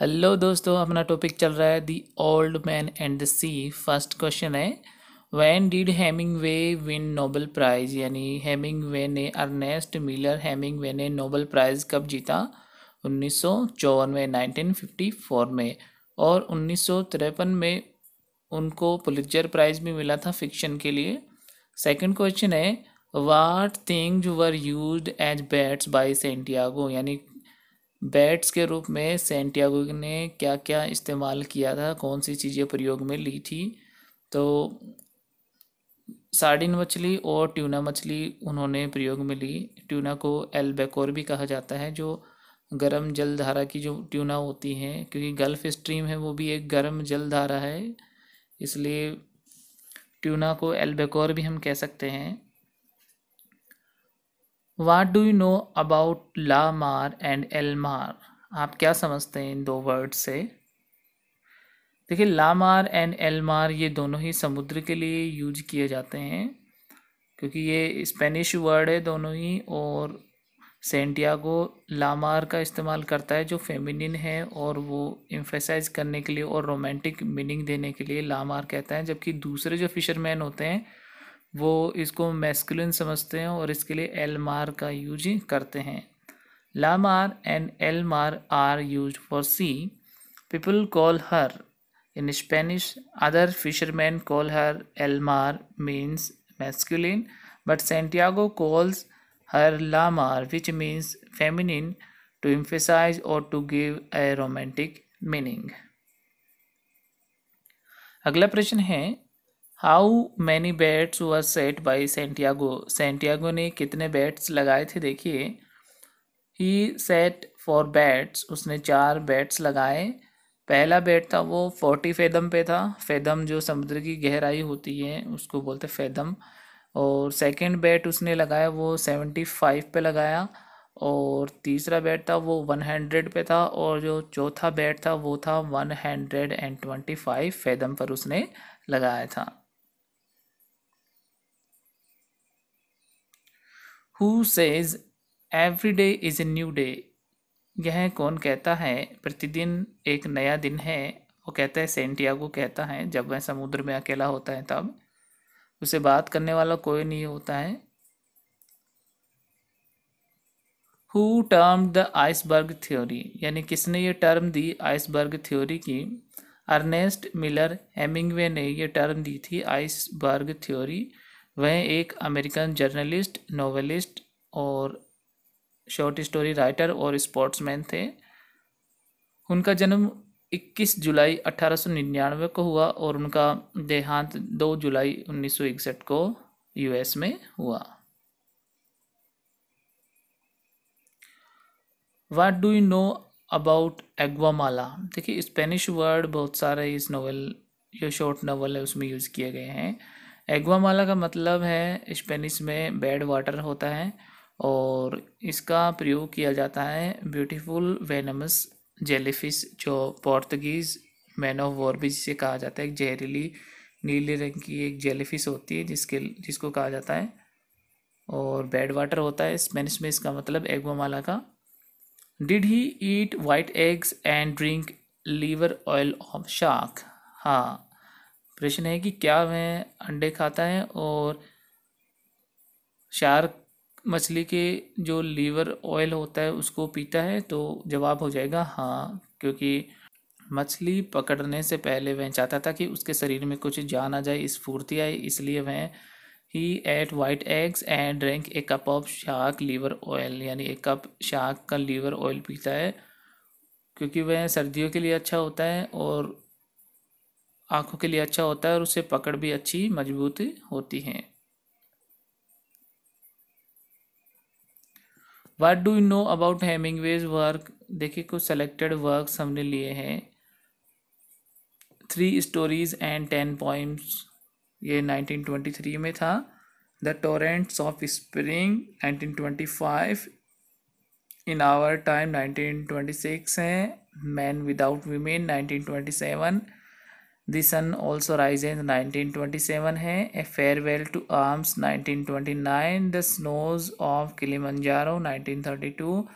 hello दोस्तों अपना topic चल रहा है the old man and the sea first question है when did Hemingway win Nobel prize यानी हेमिंग वे ने अर्नेस्ट मिलर हेमिंग वे ने नोबल प्राइज़ कब जीता उन्नीस में नाइनटीन में और उन्नीस में उनको पुलिचर प्राइज़ भी मिला था फिक्शन के लिए सेकंड क्वेश्चन है what things were use as baits by Santiago यानी बैट्स के रूप में सेंटियागो ने क्या क्या इस्तेमाल किया था कौन सी चीज़ें प्रयोग में ली थी तो सार्डिन मछली और ट्यूना मछली उन्होंने प्रयोग में ली ट्यूना को एल्बेकोर भी कहा जाता है जो गर्म जल धारा की जो ट्यूना होती हैं क्योंकि गल्फ स्ट्रीम है वो भी एक गर्म जल धारा है इसलिए ट्यूना को एल्बेकोर भी हम कह सकते हैं what do you know about la mar and el मार आप क्या समझते हैं इन दो वर्ड से देखिए लामार एंड एलमार ये दोनों ही समुद्र के लिए यूज किए जाते हैं क्योंकि ये स्पेनिश वर्ड है दोनों ही और सेंटियागो लामार का इस्तेमाल करता है जो फेमिनिन है और वो इम्फेसाइज करने के लिए और रोमांटिक मीनिंग देने के लिए लामार कहता है जबकि दूसरे जो फिशरमैन होते हैं वो इसको मैस्कुलिन समझते हैं और इसके लिए एल मार का यूज करते हैं la mar and el mar are use for sea people call her in Spanish other fisherman call her el mar means masculine but Santiago calls her la mar which means feminine to emphasise और to give a romantic meaning अगला प्रश्न है how many baits were set by Santiago Santiago ने कितने bats लगाए थे देखिए ही set for bats उसने चार बैट्स लगाए पहला बैट था वो फोर्टी फेदम पे था फेदम जो समुद्र की गहराई होती है उसको बोलते फेदम और सेकंड बैट उसने लगाया वो सेवेंटी फाइव पे लगाया और तीसरा बैट था वो वन हंड्रेड पे था और जो चौथा बैट था वो था one hundred and twenty five fathom पर उसने लगाया था who says every day is a new day यह कौन कहता है प्रतिदिन एक नया दिन है वो कहता है सेंटियागो कहता है जब वह समुद्र में अकेला होता है तब उसे बात करने वाला कोई नहीं होता है who term the iceberg theory यानी किसने ये टर्म दी आइसबर्ग थ्योरी की अर्नेस्ट मिलर हेमिंगवे ने ये टर्म दी थी आइसबर्ग थ्योरी वह एक अमेरिकन जर्नलिस्ट नावलिस्ट और शॉर्ट स्टोरी राइटर और स्पोर्ट्समैन थे उनका जन्म 21 जुलाई 1899 को हुआ और उनका देहांत 2 जुलाई 1961 को यूएस में हुआ what do you know about agua mala देखिए स्पेनिश वर्ड बहुत सारे इस नोवेल जो शॉर्ट नोवेल है उसमें यूज़ किए गए हैं एग्वामाला का मतलब है स्पेनिश में बेड वाटर होता है और इसका प्रयोग किया जाता है ब्यूटीफुल वेनमस जेलीफिश जो पोर्तगीज़ मैन ऑफ वॉर भी जिसे कहा जाता है एक जहरीली नीले रंग की एक जेलीफिश होती है जिसके जिसको कहा जाता है और बेड वाटर होता है स्पेनिश में इसका मतलब एग्वामाला का did he eat white eggs and drink liver oil of shark हाँ प्रश्न है कि क्या वह अंडे खाता है और शार्क मछली के जो लीवर ऑयल होता है उसको पीता है तो जवाब हो जाएगा हाँ क्योंकि मछली पकड़ने से पहले वह चाहता था कि उसके शरीर में कुछ जान आ जाए स्फूर्ति आए इसलिए वह he ate white eggs and drink a cup of shark liver oil यानी एक कप शार्क का लीवर ऑयल पीता है क्योंकि वह सर्दियों के लिए अच्छा होता है और आँखों के लिए अच्छा होता है और उससे पकड़ भी अच्छी मजबूत होती है what do you know about his work देखिए कुछ सेलेक्टेड वर्क हमने लिए हैं three stories and ten points ये 1923 में था the torrents of spring 1925 in our time 1926 हैं men without women 1927 The Sun also Rises 1927 A Farewell to Arms 1929 The Snows of Kilimanjaro 1932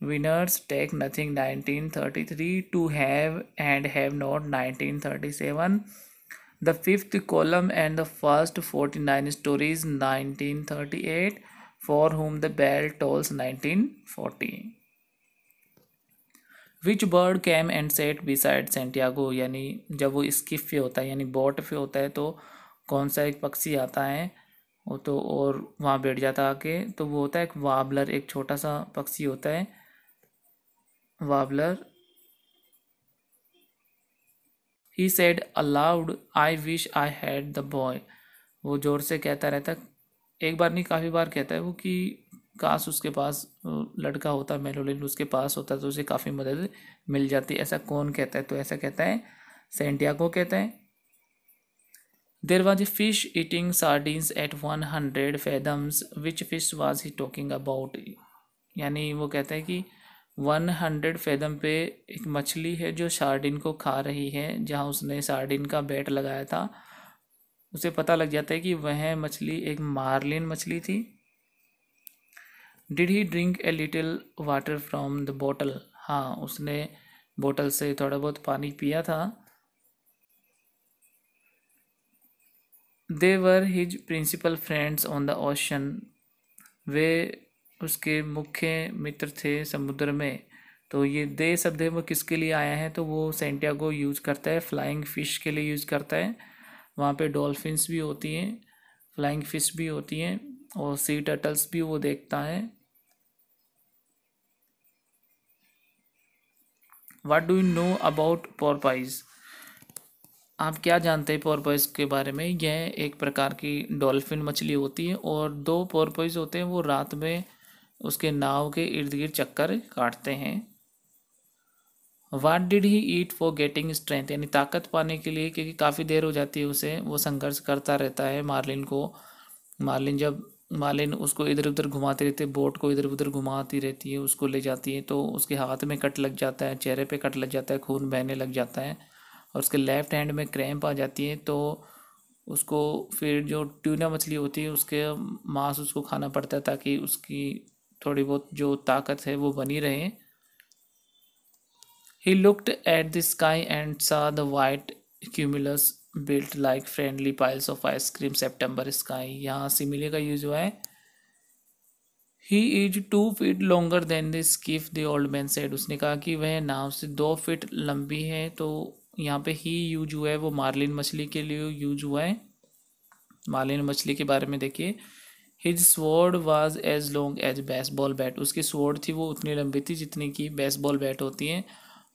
Winners Take Nothing 1933 To Have and Have Not 1937 The Fifth Column and the First 49 Stories 1938 For Whom the Bell Tolls 1940 which bird came and sat beside Santiago यानी जब वो Schiff पे होता है यानी boat पे होता है तो कौन सा एक पक्षी आता है वो तो और वहाँ बैठ जाता आके तो वो होता है एक वाबलर एक छोटा सा पक्षी होता है warbler he said aloud I wish I had the boy वो ज़ोर से कहता रहता है एक बार नहीं काफ़ी बार कहता है वो कि काश उसके पास लड़का होता मेलोलिन उसके पास होता तो उसे काफ़ी मदद मिल जाती ऐसा कौन कहता है तो ऐसा कहता है सेंटियागो कहता है there was a fish eating sardines at one hundred fathoms which fish was he talking about यानी वो कहता है कि वन हंड्रेड फैदम पे एक मछली है जो सार्डिन को खा रही है जहाँ उसने सार्डिन का बैट लगाया था उसे पता लग जाता है कि वह मछली एक मार्लिन मछली थी did he drink a little water from the bottle हाँ उसने बोतल से थोड़ा बहुत पानी पिया था they were his principal friends on the ocean वे उसके मुख्य मित्र थे समुद्र में तो ये दे शब्द है वो किसके लिए आया है तो वो सेंटियागो यूज़ करता है फ्लाइंग फ़िश के लिए यूज़ करता है वहाँ पे डॉल्फिन्स भी होती हैं फ्लाइंग फ़िश भी होती हैं और सी टर्टल्स भी वो देखता है what do you know about porpoise आप क्या जानते हैं पोरपाइज के बारे में यह एक प्रकार की डॉल्फिन मछली होती है और दो पोरपाइज होते हैं वो रात में उसके नाव के इर्द गिर्द चक्कर काटते हैं what did he eat for getting strength यानी ताकत पाने के लिए क्योंकि काफ़ी देर हो जाती है उसे वो संघर्ष करता रहता है मार्लिन को मार्लिन जब मालिन उसको इधर उधर घुमाते रहते बोट को इधर उधर घुमाती रहती है उसको ले जाती है तो उसके हाथ में कट लग जाता है चेहरे पे कट लग जाता है खून बहने लग जाता है और उसके लेफ़्ट हैंड में क्रैम्प आ जाती है तो उसको फिर जो ट्यूना मछली होती है उसके मांस उसको खाना पड़ता है ताकि उसकी थोड़ी बहुत जो ताकत है वो बनी रहे he looked at the sky and saw the white cumulus built like friendly piles of ice cream September sky यहाँ सिमिले का यूज हुआ है he is two feet longer than the skiff the old man said उसने कहा कि वह नाव से दो फीट लंबी है तो यहाँ पे ही यूज हुआ है वो मार्लिन मछली के लिए यूज हुआ है मार्लिन मछली के बारे में देखिए his sword was as long as baseball bat उसकी स्वॉर्ड थी वो उतनी लंबी थी जितनी की बेसबॉल बैट होती है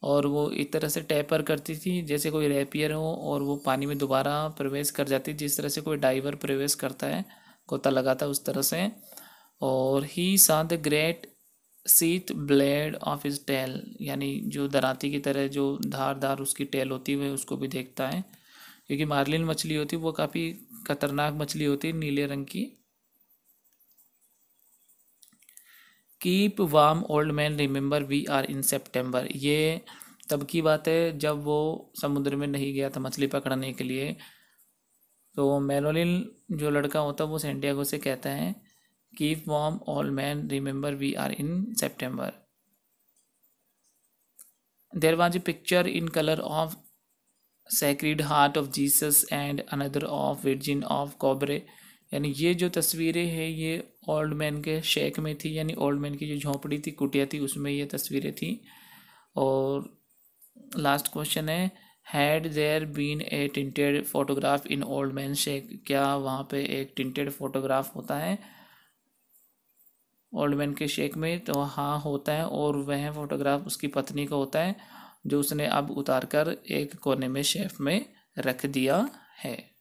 और वो एक तरह से टैपर करती थी जैसे कोई रेपियर हो और वो पानी में दोबारा प्रवेश कर जाती जिस तरह से कोई डाइवर प्रवेश करता है गोता लगाता है उस तरह से और ही सा the great scythe blade of his tail यानी जो दराती की तरह जो धार धार उसकी टेल होती है उसको भी देखता है क्योंकि मार्लिन मछली होती है वो काफ़ी खतरनाक मछली होती है नीले रंग की keep warm old man remember we are in September ये तब की बात है जब वो समुद्र में नहीं गया था मछली पकड़ने के लिए तो मेलोलिन जो लड़का होता है वो सेंटियागो से कहता है keep warm old man remember we are in September there was a picture in colour of sacred Heart of Jesus and another of Virgin of Cobre यानी ये जो तस्वीरें हैं ये ओल्ड मैन के शेक में थी यानी ओल्ड मैन की जो झोंपड़ी थी कुटिया थी उसमें ये तस्वीरें थी और लास्ट क्वेश्चन है had there been a tinted photograph in old man shack क्या वहाँ पे एक टिंटेड फोटोग्राफ होता है ओल्ड मैन के शेक में तो हाँ होता है और वह फ़ोटोग्राफ उसकी पत्नी का होता है जो उसने अब उतार कर एक कोने में शेफ में रख दिया है